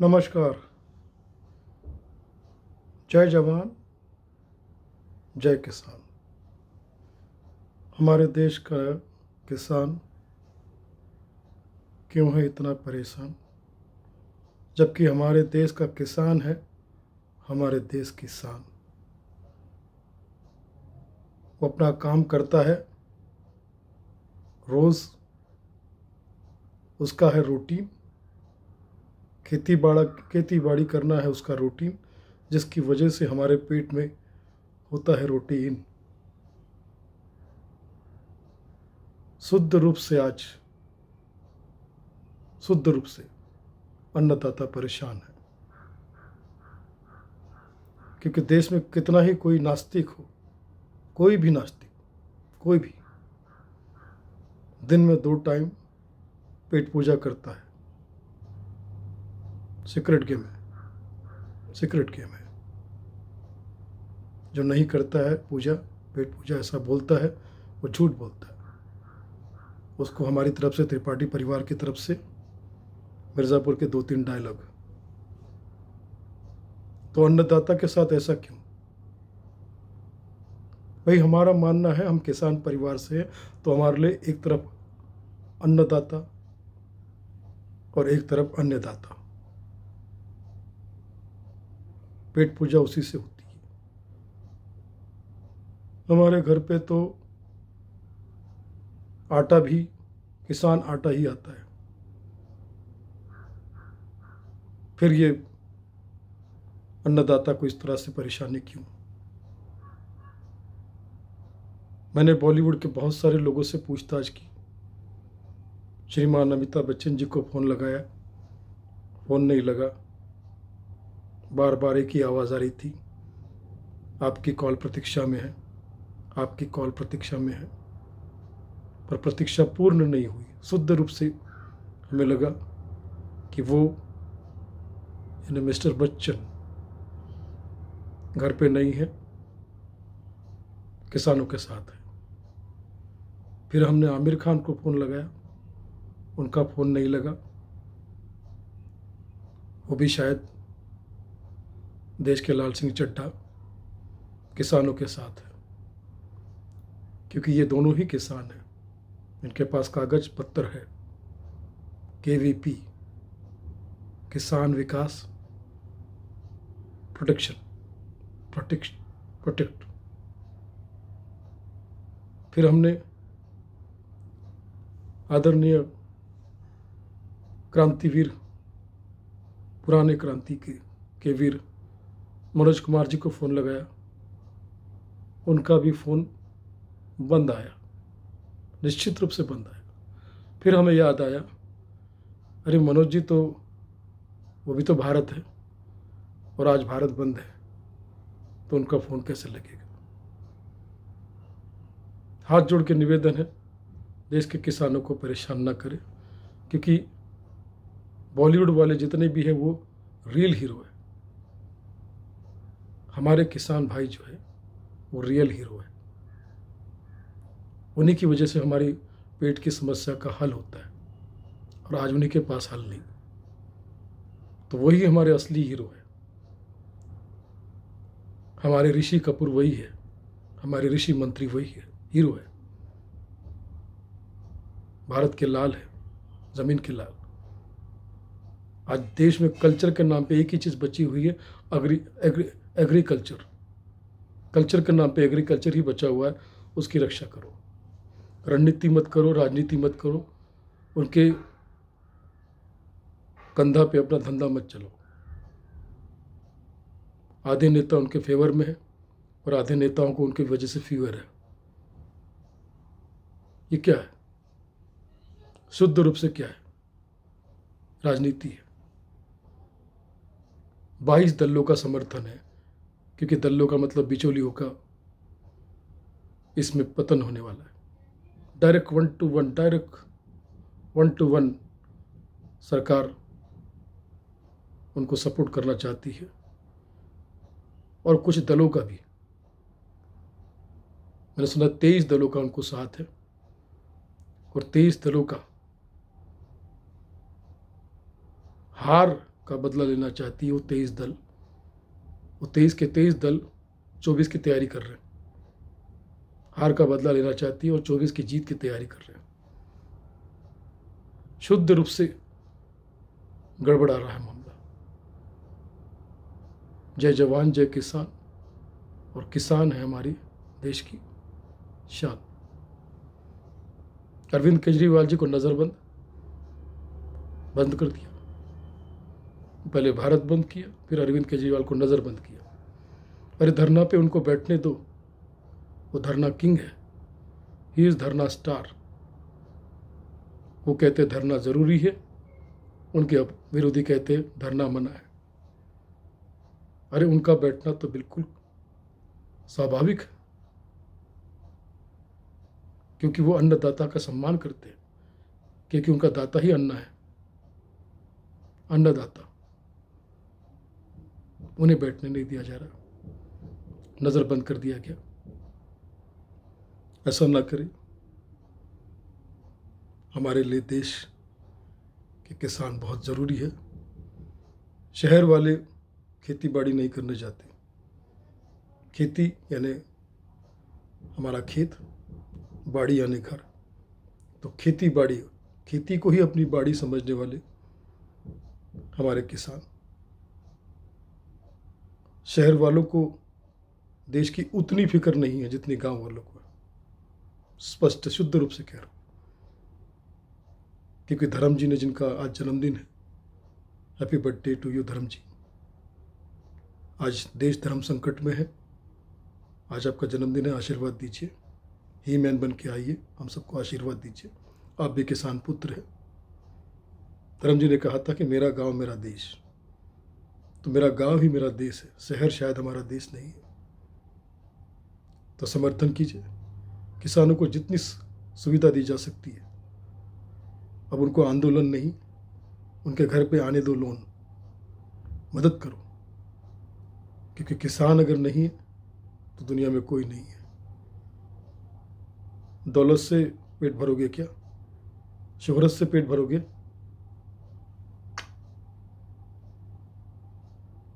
नमस्कार जय जवान जय किसान हमारे देश का किसान क्यों है इतना परेशान जबकि हमारे देश का किसान है हमारे देश की शान वो अपना काम करता है रोज़ उसका है रूटीन खेती बाड़ा खेती बाड़ी करना है उसका रूटीन जिसकी वजह से हमारे पेट में होता है रूटीन शुद्ध रूप से आज शुद्ध रूप से अन्नदाता परेशान है क्योंकि देश में कितना ही कोई नास्तिक हो कोई भी नास्तिक कोई भी दिन में दो टाइम पेट पूजा करता है सीक्रेट गेम है सीक्रेट गेम है जो नहीं करता है पूजा पेट पूजा ऐसा बोलता है वो झूठ बोलता है उसको हमारी तरफ से त्रिपाठी परिवार की तरफ से मिर्ज़ापुर के दो तीन डायलॉग तो अन्नदाता के साथ ऐसा क्यों भाई हमारा मानना है हम किसान परिवार से हैं तो हमारे लिए एक तरफ अन्नदाता और एक तरफ अन्नदाता पेट पूजा उसी से होती है हमारे घर पे तो आटा भी किसान आटा ही आता है फिर ये अन्नदाता को इस तरह से परेशानी क्यों मैंने बॉलीवुड के बहुत सारे लोगों से पूछताछ की श्रीमान अमिताभ बच्चन जी को फ़ोन लगाया फ़ोन नहीं लगा बार बार एक ही आवाज़ आ रही थी आपकी कॉल प्रतीक्षा में है आपकी कॉल प्रतीक्षा में है पर प्रतीक्षा पूर्ण नहीं हुई शुद्ध रूप से हमें लगा कि वो यानी मिस्टर बच्चन घर पे नहीं है किसानों के साथ है फिर हमने आमिर खान को फ़ोन लगाया उनका फ़ोन नहीं लगा वो भी शायद देश के लाल सिंह चड्ढा किसानों के साथ है क्योंकि ये दोनों ही किसान हैं इनके पास कागज पत्र है के वी पी किसान विकास प्रोटेक्शन प्रोटेक्श प्रोटेक्ट फिर हमने आदरणीय क्रांतिवीर पुराने क्रांति के के वीर मनोज कुमार जी को फ़ोन लगाया उनका भी फ़ोन बंद आया निश्चित रूप से बंद आया फिर हमें याद आया अरे मनोज जी तो वो भी तो भारत है और आज भारत बंद है तो उनका फ़ोन कैसे लगेगा हाथ जोड़ के निवेदन है देश के किसानों को परेशान ना करें क्योंकि बॉलीवुड वाले जितने भी हैं वो रियल हीरो है हमारे किसान भाई जो है वो रियल हीरो है उन्हीं की वजह से हमारी पेट की समस्या का हल होता है और आज उन्हीं के पास हल नहीं तो वही हमारे असली हीरो है हमारे ऋषि कपूर वही है हमारे ऋषि मंत्री वही है हीरो है भारत के लाल है ज़मीन के लाल आज देश में कल्चर के नाम पे एक ही चीज़ बची हुई है अग्री एग्रीकल्चर कल्चर के नाम पे एग्रीकल्चर ही बचा हुआ है उसकी रक्षा करो रणनीति मत करो राजनीति मत करो उनके कंधा पे अपना धंधा मत चलो आधे नेता उनके फेवर में है और आधे नेताओं को उनकी वजह से फीवर है ये क्या है शुद्ध रूप से क्या है राजनीति है बाईस दलों का समर्थन है क्योंकि दल्लो का मतलब बिचौलियों का इसमें पतन होने वाला है direct one two one direct one two one सरकार उनको सपोर्ट करना चाहती है और कुछ दलों का भी मैंने सुना तेईस दलों का उनको साथ है और तेईस दलों का हार का बदला लेना चाहती है वो तेईस दल वो तेईस के तेईस दल चौबीस की तैयारी कर रहे हैं हार का बदला लेना चाहती है और चौबीस की जीत की तैयारी कर रहे हैं शुद्ध रूप से गड़बड़ा रहा है मामला जय जवान जय किसान और किसान है हमारी देश की शान अरविंद केजरीवाल जी को नज़रबंद बंद कर दिया पहले भारत बंद किया फिर अरविंद केजरीवाल को नज़र बंद किया अरे धरना पे उनको बैठने दो वो धरना किंग है ही इज़ धरना स्टार वो कहते धरना ज़रूरी है उनके अब विरोधी कहते धरना मना है अरे उनका बैठना तो बिल्कुल स्वाभाविक है क्योंकि वो अन्नदाता का सम्मान करते हैं क्योंकि उनका दाता ही अन्ना है अन्नदाता उन्हें बैठने नहीं दिया जा रहा नज़र बंद कर दिया गया ऐसा ना करें हमारे लिए देश के किसान बहुत ज़रूरी है शहर वाले खेती बाड़ी नहीं करने जाते खेती यानी हमारा खेत बाड़ी यानी घर तो खेती बाड़ी खेती को ही अपनी बाड़ी समझने वाले हमारे किसान शहर वालों को देश की उतनी फिक्र नहीं है जितनी गांव वालों को स्पष्ट शुद्ध रूप से कह रहा हूँ क्योंकि धर्म जी ने जिनका आज जन्मदिन है हैप्पी बर्थडे टू यू धर्म जी आज देश धर्म संकट में है आज आपका जन्मदिन है आशीर्वाद दीजिए ही मैन बन के आइए हम सबको आशीर्वाद दीजिए आप भी किसान पुत्र हैं धर्म जी ने कहा था कि मेरा गांव मेरा देश तो मेरा गांव ही मेरा देश है शहर शायद हमारा देश नहीं है तो समर्थन कीजिए किसानों को जितनी सुविधा दी जा सकती है अब उनको आंदोलन नहीं उनके घर पे आने दो लोन मदद करो क्योंकि किसान अगर नहीं है तो दुनिया में कोई नहीं है दौलत से पेट भरोगे क्या शोहरत से पेट भरोगे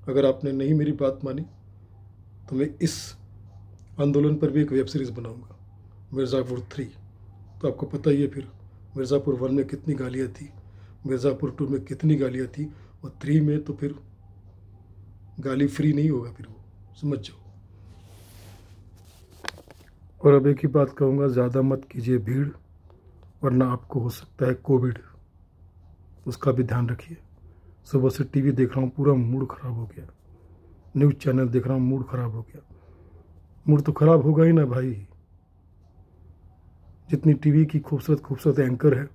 अगर आपने नहीं मेरी बात मानी तो मैं इस आंदोलन पर भी एक वेब सीरीज़ बनाऊंगा मिर्ज़ापुर थ्री तो आपको पता ही है फिर मिर्ज़ापुर वन में कितनी गालियाँ थी मिर्ज़ापुर टू में कितनी गालियाँ थी और थ्री में तो फिर गाली फ्री नहीं होगा फिर वो समझ जाओ और अब एक ही बात कहूँगा ज़्यादा मत कीजिए भीड़ वरना आपको हो सकता है कोविड उसका भी ध्यान रखिए सुबह से टीवी देख रहा हूँ पूरा मूड ख़राब हो गया न्यूज़ चैनल देख रहा हूँ मूड ख़राब हो गया मूड तो ख़राब होगा ही ना भाई जितनी टीवी की खूबसूरत खूबसूरत एंकर है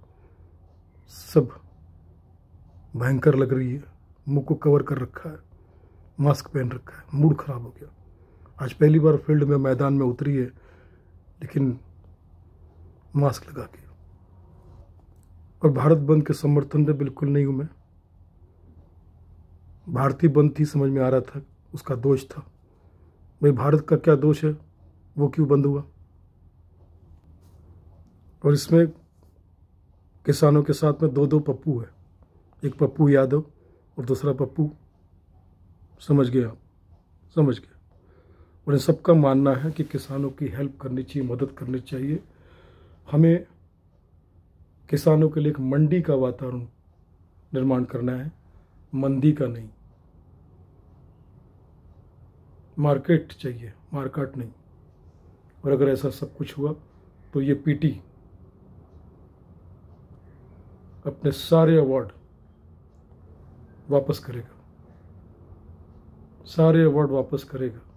सब भयंकर लग रही है मुंह को कवर कर रखा है मास्क पहन रखा है मूड ख़राब हो गया आज पहली बार फील्ड में मैदान में उतरी है लेकिन मास्क लगा के और भारत बंद के समर्थन में बिल्कुल नहीं हूँ मैं भारतीय बंद थी समझ में आ रहा था उसका दोष था भाई भारत का क्या दोष है वो क्यों बंद हुआ और इसमें किसानों के साथ में दो दो पप्पू है एक पप्पू यादव और दूसरा पप्पू समझ गया समझ गया और इन सबका मानना है कि किसानों की हेल्प करनी चाहिए मदद करनी चाहिए हमें किसानों के लिए एक मंडी का वातावरण निर्माण करना है मंदी का नहीं मार्केट चाहिए मार्केट नहीं और अगर ऐसा सब कुछ हुआ तो ये पीटी अपने सारे अवार्ड वापस करेगा सारे अवार्ड वापस करेगा